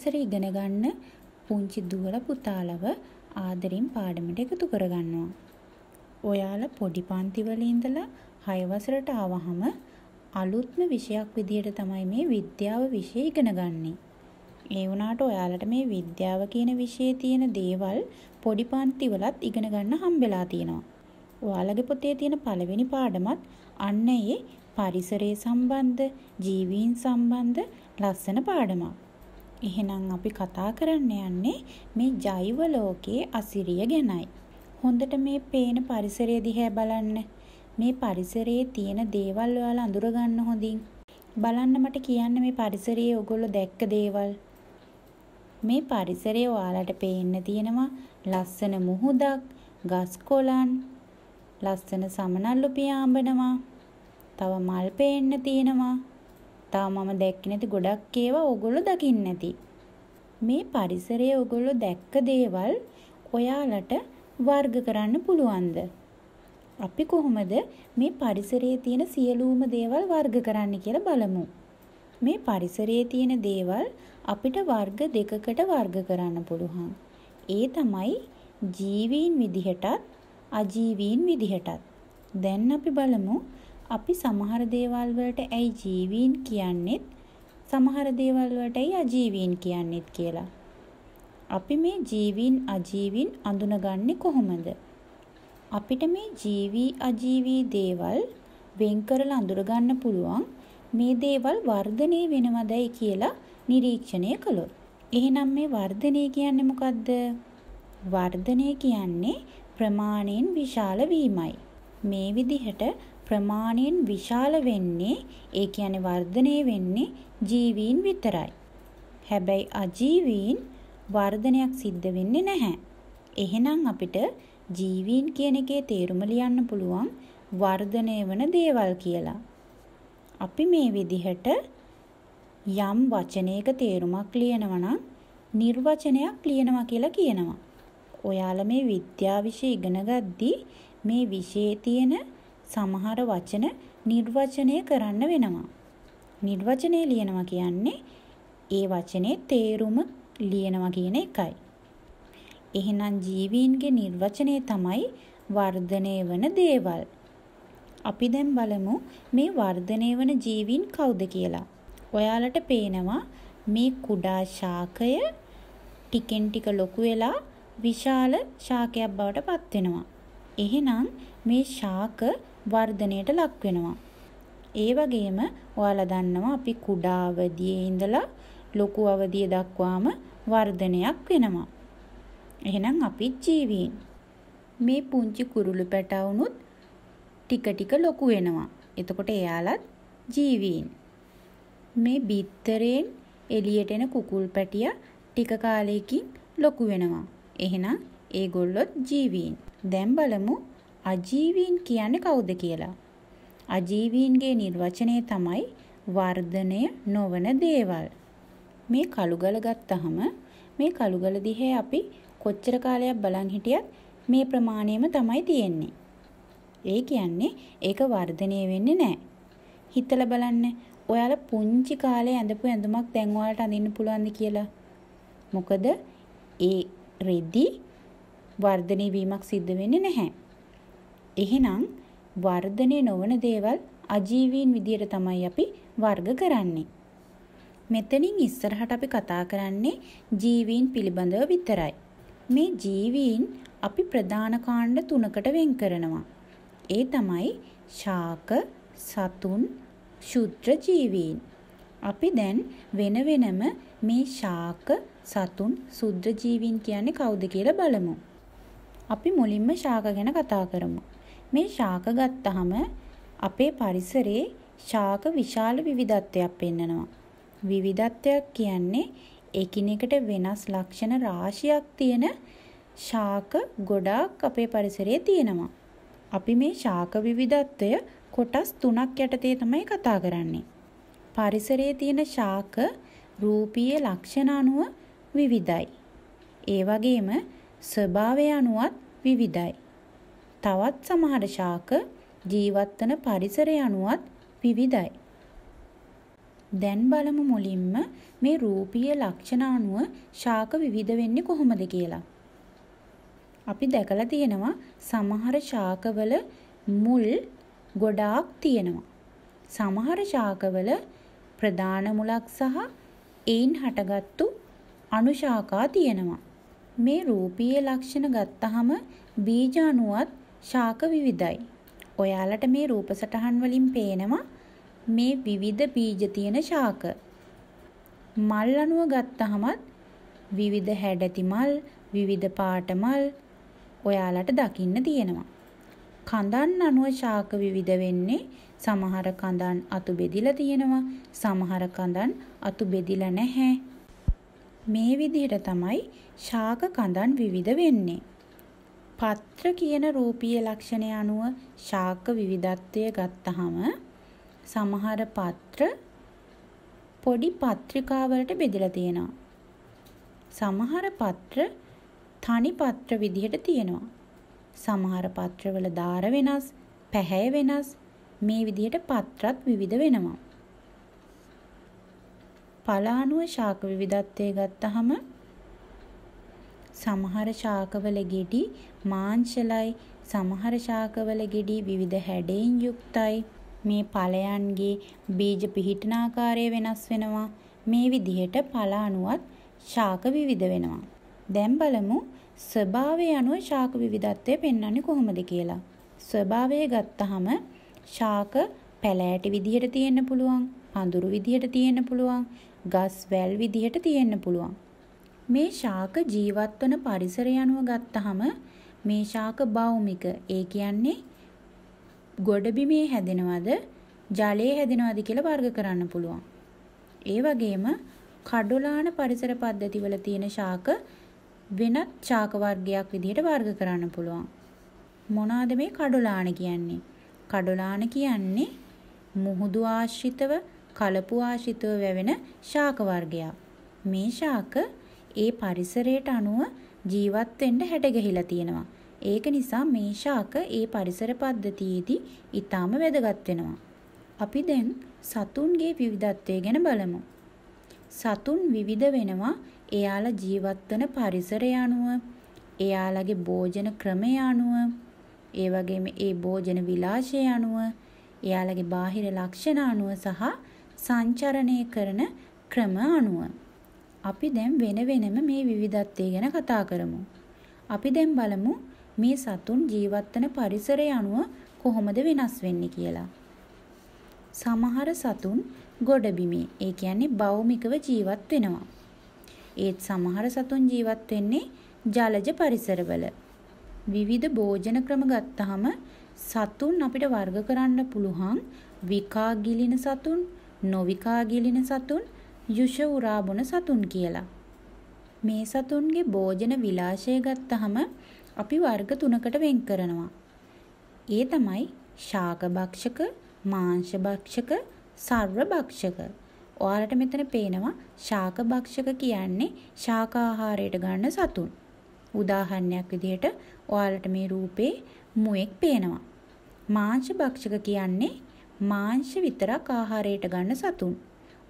පාසල ඉගෙන ගන්න පුංචි දුවල පුතාලව ආදරෙන් පාඩමට එකතු කරගන්නවා. ඔයාලා පොඩි පන්තිවල ඉඳලා 6 වසරට ආවහම අලුත්ම විෂයක් විදියට තමයි මේ විද්‍යාව විෂය ඉගෙන ගන්නෙ. ඒ වුණාට ඔයාලට මේ විද්‍යාව කියන විෂයේ තියෙන දේවල් පොඩි පන්තිවලත් ඉගෙන ගන්න හම්බෙලා තියෙනවා. ඔයාලගේ පොතේ තියෙන පළවෙනි පාඩමත් අන්න ඒ පරිසරයේ සම්බන්ධ, ජීවීන් සම්බන්ධ ලස්සන පාඩමක්. එහෙනම් අපි කතා කරන්න යන්නේ මේ ජෛව ලෝකයේ අසිරිය ගැනයි. හොඳට මේ පේන පරිසරය දිහා බලන්න. මේ පරිසරයේ තියෙන දේවල් ඔයාලා අඳුර ගන්න හොඳින්. බලන්න මට කියන්න මේ පරිසරයේ ඔයගොල්ලෝ දැක්ක දේවල්. මේ පරිසරයේ ඔයාලට පේන්න තියෙනවා ලස්සන මුහුදක්, ගස් කොළන්, ලස්සන සමනල්ලු පියාඹනවා. තව මල් පේන්න තියෙනවා. තාම මම දැක්කේ නැති ගොඩක් ඒවා ඕගොල්ලෝ දකින්න ඇති. මේ පරිසරයේ ඕගොල්ලෝ දැක්ක දේවල් ඔයාලට වර්ග කරන්න පුළුවන්ද? අපි කොහොමද මේ පරිසරයේ තියෙන සියලුම දේවල් වර්ග කරන්න කියලා බලමු. මේ පරිසරයේ තියෙන දේවල් අපිට වර්ග දෙකකට වර්ග කරන්න පුළුවන්. ඒ තමයි ජීවීන් විදිහටත් අජීවීන් විදිහටත්. දැන් අපි බලමු අපි සමහර දේවල් වලට ඇයි ජීවීන් කියන්නේත් සමහර දේවල් වලට ඇයි අජීවීන් කියන්නේත් කියලා. අපි මේ ජීවීන් අජීවීන් අඳුනගන්නේ කොහොමද? අපිට මේ ජීවී අජීවී දේවල් වෙන් කරලා අඳුරගන්න පුළුවන් මේ දේවල් වර්ධනය වෙනවදයි කියලා නිරීක්ෂණය කළොත්. එහෙනම් මේ වර්ධනය කියන්නේ මොකද්ද? වර්ධනය කියන්නේ ප්‍රමාණයෙන් විශාල වීමයි. මේ විදිහට ප්‍රමාණයෙන් විශාල වෙන්නේ ඒ කියන්නේ වර්ධනය වෙන්නේ ජීවීන් විතරයි. හැබැයි අජීවීන් වර්ධනයක් සිද්ධ වෙන්නේ නැහැ. එහෙනම් අපිට ජීවීන් කියන එකේ තේරුම ලියන්න පුළුවන් වර්ධනය වන දේවල් කියලා. අපි මේ විදිහට යම් වචනයක තේරුමක් ලියනවා නම් නිර්වචනයක් ලියනවා කියලා කියනවා. ඔයාලා මේ විද්‍යාව විෂය ඉගෙන ගද්දී මේ විෂයේ තියෙන සමහර වචන නිර්වචනය කරන්න වෙනවා. නිර්වචනය ලියනවා කියන්නේ ඒ වචනේ තේරුම ලියනවා කියන එකයි. එහෙනම් ජීවීන්ගේ නිර්වචනය තමයි වර්ධනය වන දේවල්. අපි දැන් බලමු මේ වර්ධනය වන ජීවීන් කවුද කියලා. ඔයාලට පේනවා මේ කුඩා ශාකය ටිකෙන් ටික ලොකු වෙලා විශාල ශාකයක් බවට පත් වෙනවා. එහෙනම් මේ ශාක වර්ධනයට ලක් වෙනවා. ඒ වගේම ඔයාලා දන්නවා අපි කුඩා අවදියේ ඉඳලා ලොකු අවදිය දක්වාම වර්ධනයක් වෙනවා. එහෙනම් අපි ජීවීන් මේ පුංචි කුරුළු පැටවුනුත් ටික ටික ලොකු වෙනවා. එතකොට එයාලත් ජීවීන්. මේ බිත්තරයෙන් එළියට එන කුකුල් පැටිය ටික කාලයකින් ලොකු වෙනවා. එහෙනම් ඒගොල්ලොත් ජීවීන්. දැන් බලමු අජීවීන් කියන්නේ කවුද කියලා. අජීවීන්ගේ නිර්වචනය තමයි වර්ධනය නොවන දේවල්. මේ කළුගල ගත්තහම මේ කළුගල දිහේ අපි කොච්චර කාලයක් බලන් හිටියත් මේ ප්‍රමාණයම තමයි තියෙන්නේ. ඒ කියන්නේ ඒක වර්ධනය වෙන්නේ නැහැ. හිතලා බලන්න. ඔයාලා පුංචි කාලේ ඇඳපු ඇඳුමක් දැන් ඔයාලට අඳින්න පුළුවන්ද කියලා. මොකද ඒ රෙදි වර්ධනය වීමක් සිද්ධ වෙන්නේ නැහැ. එහෙනම් වර්ධනය නොවන දේවල් අජීවීන් විදියට තමයි අපි වර්ග කරන්නේ. මෙතනින් ඉස්සරහට අපි කතා කරන්නේ ජීවීන් පිළිබඳව විතරයි. මේ ජීවීන් අපි ප්‍රධාන කාණ්ඩ තුනකට වෙන් කරනවා. ඒ තමයි ශාක, සතුන්, ශුද්‍ර ජීවීන්. අපි දැන් වෙන වෙනම මේ ශාක, සතුන්, සුද්‍ර ජීවීන් කියන්නේ කවුද කියලා බලමු. අපි මුලින්ම ශාක ගැන කතා කරමු. මේ ශාක ගත්තහම අපේ පරිසරයේ ශාක විශාල විවිධත්වයක් පෙන්නනවා. විවිධත්වයක් කියන්නේ එකිනෙකට වෙනස් ලක්ෂණ රාශියක් තියෙන ශාක ගොඩාක් අපේ පරිසරයේ තියෙනවා. අපි මේ ශාක විවිධත්වය කොටස් තුනක් යටතේ තමයි කතා කරන්නේ. පරිසරයේ තියෙන ශාක රූපීය ලක්ෂණ අනුව විවිධයි. ඒ වගේම ස්වභාවය අනුවත් විවිධයි. තවත් සමහර ශාක ජීවත්වන පරිසරය අනුවත් විවිධයි. දැන් බලමු මුලින්ම මේ රූපීය ලක්ෂණ අනුව ශාක විවිධ වෙන්නේ කොහොමද කියලා. අපි දැකලා තියෙනවා සමහර ශාකවල මුල් ගොඩාක් තියෙනවා. සමහර ශාකවල ප්‍රධාන මුලක් සහ එයින් හටගත්තු අනුශාකා තියෙනවා. මේ රූපීය ලක්ෂණ ගත්තහම බීජ අණුවත් ශාක විවිධයි. ඔයාලට මේ රූප සටහන් වලින් පේනවා මේ විවිධ බීජ තියෙන ශාක. මල් අණුව ගත්තහමත් විවිධ හැඩැති මල්, විවිධ පාට මල් ඔයාලට දකින්න තියෙනවා. කඳන් අණුව ශාක විවිධ වෙන්නේ සමහර කඳන් අතු බෙදිලා තියෙනවා, සමහර කඳන් අතු බෙදිලා නැහැ. මේ විදිහට තමයි ශාක කඳන් විවිධ වෙන්නේ. පත්‍ර කියන රූපීය ලක්ෂණය අනුව ශාක විවිධත්වය ගත්තහම සමහර පත්‍ර පොඩි පත්‍රිකාවලට බෙදලා තියෙනවා. සමහර පත්‍ර තනි පත්‍ර විදිහට තියෙනවා. සමහර පත්‍රවල දාර වෙනස්, පැහැය වෙනස් මේ විදිහට පත්‍රත් විවිධ වෙනවා. පලානුව ශාක විවිධත්වය ගත්තහම සමහර ශාකවල ගෙඩි මාංශලයි, සමහර ශාකවල ගෙඩි විවිධ හැඩයෙන් යුක්තයි. මේ ඵලයන්ගේ බීජ පිහිටන ආකාරය වෙනස් වෙනවා. මේ විදිහට ඵල අණුවත් ශාක විවිධ වෙනවා. දැන් බලමු ස්වභාවය අනුව ශාක විවිධත්වය පෙන්වන්නේ කොහොමද කියලා. ස්වභාවය ගත්තහම ශාක පැලෑටි විදිහට තියෙන්න පුළුවන්, පඳුරු විදිහට තියෙන්න පුළුවන්, ගස් වැල් විදිහට තියෙන්න පුළුවන්. මේ ශාක ජීවත් වන පරිසරය අනුව ගත්තහම මේ ශාක භෞමික ඒ කියන්නේ ගොඩබිමේ හැදෙනවද ජලයේ හැදෙනවද කියලා වර්ග කරන්න පුළුවන්. ඒ වගේම කඩොලාන පරිසර පද්ධතිවල තියෙන ශාක වෙනත් ශාක වර්ගයක් විදිහට වර්ග කරන්න පුළුවන්. මොනවාද මේ කඩොලාන කියන්නේ? කඩොලාන කියන්නේ මුහුදු ආශ්‍රිතව, කලපු ආශ්‍රිතව වැවෙන ශාක වර්ගයක්. මේ ශාක ඒ පරිසරයට අනුව ජීවත් වෙන්න හැඩගැහිලා තියෙනවා. ඒක නිසා මේ ශාක ඒ පරිසර පද්ධතියේදී ඊටාම වැදගත් වෙනවා. අපි දැන් සතුන්ගේ විවිධත්වය ගැන බලමු. සතුන් විවිධ වෙනවා එයාලා ජීවත් වෙන පරිසරය අනුව, එයාලගේ භෝජන ක්‍රමය අනුව, ඒ වගේම ඒ භෝජන විලාසය අනුව, එයාලගේ බාහිර ලක්ෂණ අනුව සහ සංචරණය කරන ක්‍රම අනුව අපි දැන් වෙන වෙනම මේ විවිධත්වය ගැන කතා කරමු. අපි දැන් බලමු මේ සතුන් ජීවත්වන පරිසරය අනුව කොහොමද වෙනස් වෙන්නේ කියලා. සමහර සතුන් ගොඩබිමේ ඒ කියන්නේ භෞමිකව ජීවත් වෙනවා. ඒත් සමහර සතුන් ජීවත් වෙන්නේ ජලජ පරිසරවල. විවිධ භෝජන ක්‍රම ගත්තාම සතුන් අපිට වර්ග කරන්න පුළුවන් විකා ගිලින සතුන්, නොවිකා ගිලින සතුන්, යුෂ උරාබොන සතුන් කියලා. මේ සතුන්ගේ භෝජන විලාශය ගත්තහම අපි වර්ග තුනකට වෙන් කරනවා. ඒ තමයි ශාකභක්ෂක, මාංශභක්ෂක, සර්වභක්ෂක. ඔයාලට මෙතන පේනවා ශාකභක්ෂක කියන්නේ ශාකාහාරයට ගන්න සතුන්. උදාහරණයක් විදිහට ඔයාලට මේ රූපේ මුවෙක් පේනවා. මාංශ භක්ෂක කියන්නේ මාංශ විතරක් ආහාරයට ගන්න සතුන්.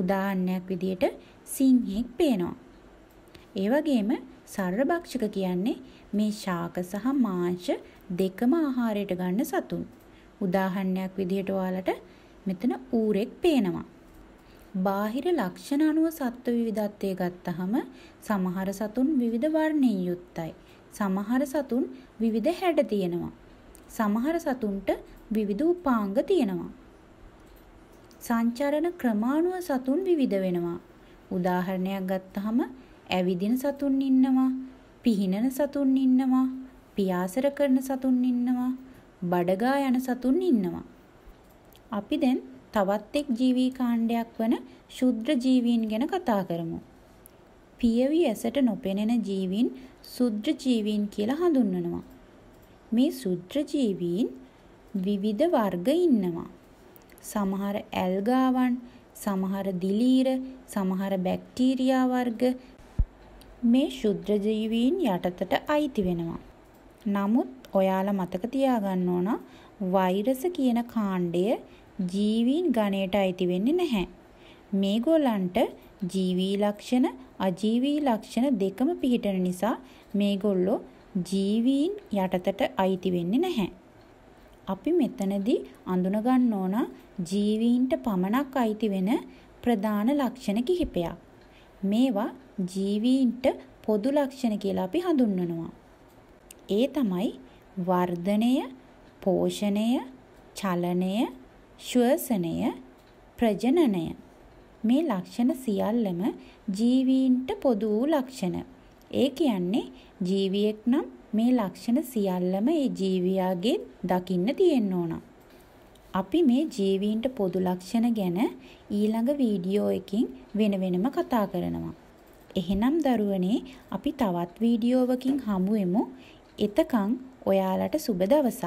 උදාහරණයක් විදියට සිංහෙක් පේනවා. ඒ වගේම සර්වභක්ෂක කියන්නේ මේ ශාක සහ මාංශ දෙකම ආහාරයට ගන්න සතුන්. උදාහරණයක් විදියට ඔයාලට මෙතන ඌරෙක් පේනවා. බාහිර ලක්ෂණ අනුව සත්ව විවිධත්වය ගත්තහම සමහර සතුන් විවිධ වර්ණයෙන් යුක්තයි. සමහර සතුන් විවිධ හැඩ තියෙනවා. සමහර සතුන්ට විවිධ උපාංග තියෙනවා. සංචරණ ක්‍රමාණුව සතුන් විවිධ වෙනවා. උදාහරණයක් ගත්තහම ඇවිදින සතුන් ඉන්නවා, පිහිනන සතුන් ඉන්නවා, පියාසර කරන සතුන් ඉන්නවා, බඩගා යන සතුන් ඉන්නවා. අපි දැන් තවත් එක් ජීවී කාණ්ඩයක් වන ශුද්‍ර ජීවීන් ගැන කතා කරමු. පියවි ඇසට නොපෙනෙන ජීවීන් ශුද්‍ර ජීවීන් කියලා හඳුන්වනවා. මේ ශුද්‍ර ජීවීන් විවිධ වර්ග ඉන්නවා. සමහර ඇල්ගාවන්, සමහර දිලීර, සමහර බැක්ටීරියා වර්ග මේ ශුද්‍ර ජීවීන් යටතට අයිති වෙනවා. නමුත් ඔයාලා මතක තියාගන්න ඕන වෛරස කියන කාණ්ඩය ජීවීන් ගණයට අයිති වෙන්නේ නැහැ. මේගොල්ලන්ට ජීවී ලක්ෂණ අජීවී ලක්ෂණ දෙකම පිහිටන නිසා මේගොල්ලෝ ජීවීන් යටතට අයිති වෙන්නේ නැහැ. අපි මෙතනදී අඳුනගන්න ඕන ජීවීන්ට පමණක් අයිති වෙන ප්‍රධාන ලක්ෂණ කිහිපයක්. මේවා ජීවීන්ට පොදු ලක්ෂණ කියලා අපි හඳුන්වනවා. ඒ තමයි වර්ධනය, පෝෂණය, චලනය, ශ්වසනය, ප්‍රජනනය. මේ ලක්ෂණ සියල්ලම ජීවීන්ට පොදු ලක්ෂණ. ඒ කියන්නේ ජීවියෙක් නම් මේ ලක්ෂණ සියල්ලම ඒ ජීවියාගේ දකින්න තියෙන්න ඕන. අපි මේ ජීවීන්ට පොදු ලක්ෂණ ගැන ඊළඟ වීඩියෝ එකකින් වෙන වෙනම කතා කරනවා. එහෙනම් දරුවනේ අපි තවත් වීඩියෝවකින් හමුවෙමු. එතකන් ඔයාලට සුබ දවසක්.